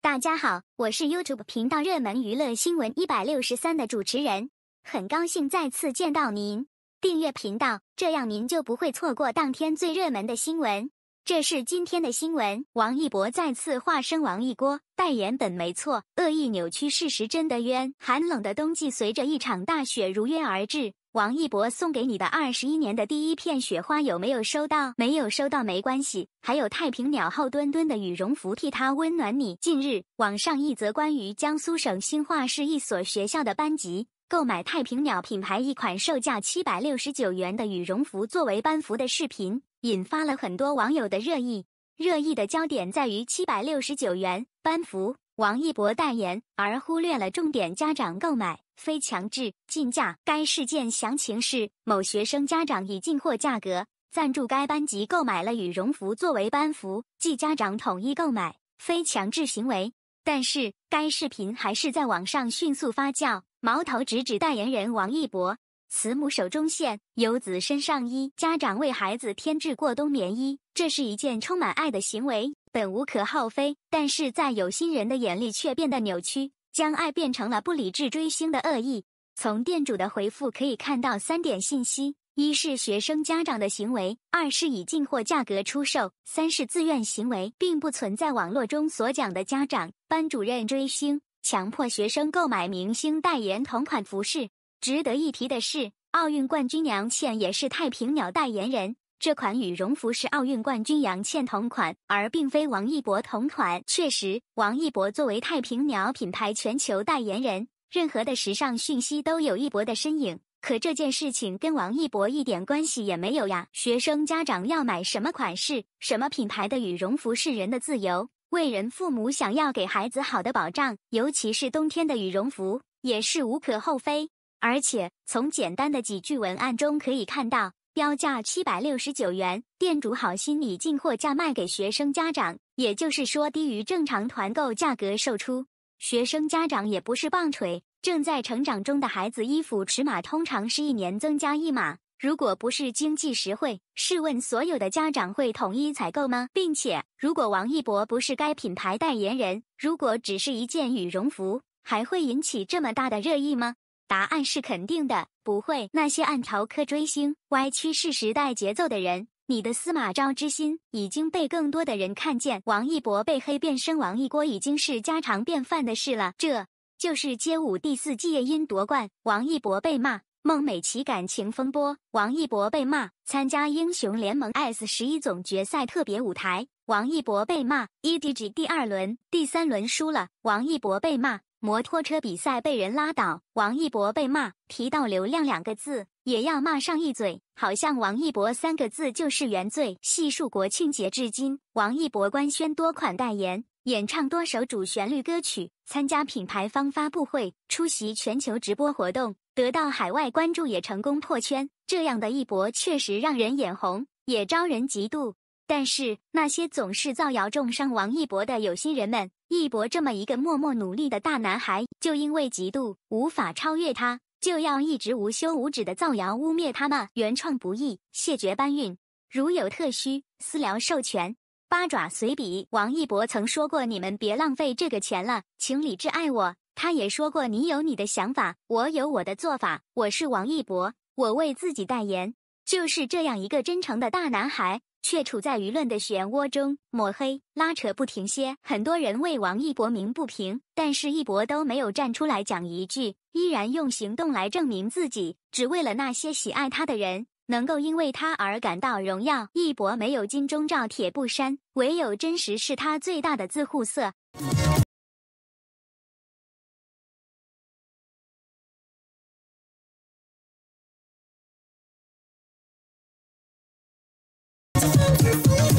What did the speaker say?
大家好，我是 YouTube 频道热门娱乐新闻一百六十三的主持人，很高兴再次见到您。订阅频道，这样您就不会错过当天最热门的新闻。这是今天的新闻。王一博再次化身王一锅，代言本没错，恶意扭曲事实真的冤。寒冷的冬季随着一场大雪如约而至，王一博送给你的二十一年的第一片雪花有没有收到？没有收到没关系，还有太平鸟厚墩墩的羽绒服替他温暖你。近日，网上一则关于江苏省兴化市一所学校的班级购买太平鸟品牌一款售价七百六十九元的羽绒服作为班服的视频。引发了很多网友的热议，热议的焦点在于七百六十九元班服王一博代言，而忽略了重点：家长购买非强制进价。该事件详情是某学生家长以进货价格赞助该班级购买了羽绒服作为班服，即家长统一购买，非强制行为。但是该视频还是在网上迅速发酵，矛头直指代言人王一博。慈母手中线，游子身上衣。家长为孩子添置过冬棉衣，这是一件充满爱的行为，本无可厚非。但是在有心人的眼里却变得扭曲，将爱变成了不理智追星的恶意。从店主的回复可以看到三点信息：一是学生家长的行为；二是以进货价格出售；三是自愿行为，并不存在网络中所讲的家长、班主任追星，强迫学生购买明星代言同款服饰。值得一提的是，奥运冠军杨倩也是太平鸟代言人。这款羽绒服是奥运冠军杨倩同款，而并非王一博同款。确实，王一博作为太平鸟品牌全球代言人，任何的时尚讯息都有一博的身影。可这件事情跟王一博一点关系也没有呀！学生家长要买什么款式、什么品牌的羽绒服是人的自由。为人父母想要给孩子好的保障，尤其是冬天的羽绒服，也是无可厚非。而且从简单的几句文案中可以看到，标价七百六十九元，店主好心以进货价卖给学生家长，也就是说低于正常团购价格售出。学生家长也不是棒槌，正在成长中的孩子衣服尺码通常是一年增加一码，如果不是经济实惠，试问所有的家长会统一采购吗？并且，如果王一博不是该品牌代言人，如果只是一件羽绒服，还会引起这么大的热议吗？答案是肯定的，不会。那些按条科追星、歪曲是时代节奏的人，你的司马昭之心已经被更多的人看见。王一博被黑变身王一锅已经是家常便饭的事了。这就是街舞第四季因夺冠，王一博被骂；孟美岐感情风波，王一博被骂；参加英雄联盟 S 十一总决赛特别舞台，王一博被骂；EDG 第二轮、第三轮输了，王一博被骂。摩托车比赛被人拉倒，王一博被骂，提到“流量”两个字也要骂上一嘴，好像“王一博”三个字就是原罪。细数国庆节至今，王一博官宣多款代言，演唱多首主旋律歌曲，参加品牌方发布会，出席全球直播活动，得到海外关注，也成功破圈。这样的一博确实让人眼红，也招人嫉妒。但是那些总是造谣重伤王一博的有心人们。一博这么一个默默努力的大男孩，就因为嫉妒无法超越他，就要一直无休无止的造谣污蔑他吗？原创不易，谢绝搬运。如有特需，私聊授权。八爪随笔：王一博曾说过，你们别浪费这个钱了，请理智爱我。他也说过，你有你的想法，我有我的做法。我是王一博，我为自己代言，就是这样一个真诚的大男孩。却处在舆论的漩涡中抹黑拉扯不停歇，很多人为王一博鸣不平，但是一博都没有站出来讲一句，依然用行动来证明自己，只为了那些喜爱他的人能够因为他而感到荣耀。一博没有金钟罩铁布衫，唯有真实是他最大的自护色。Don't you feel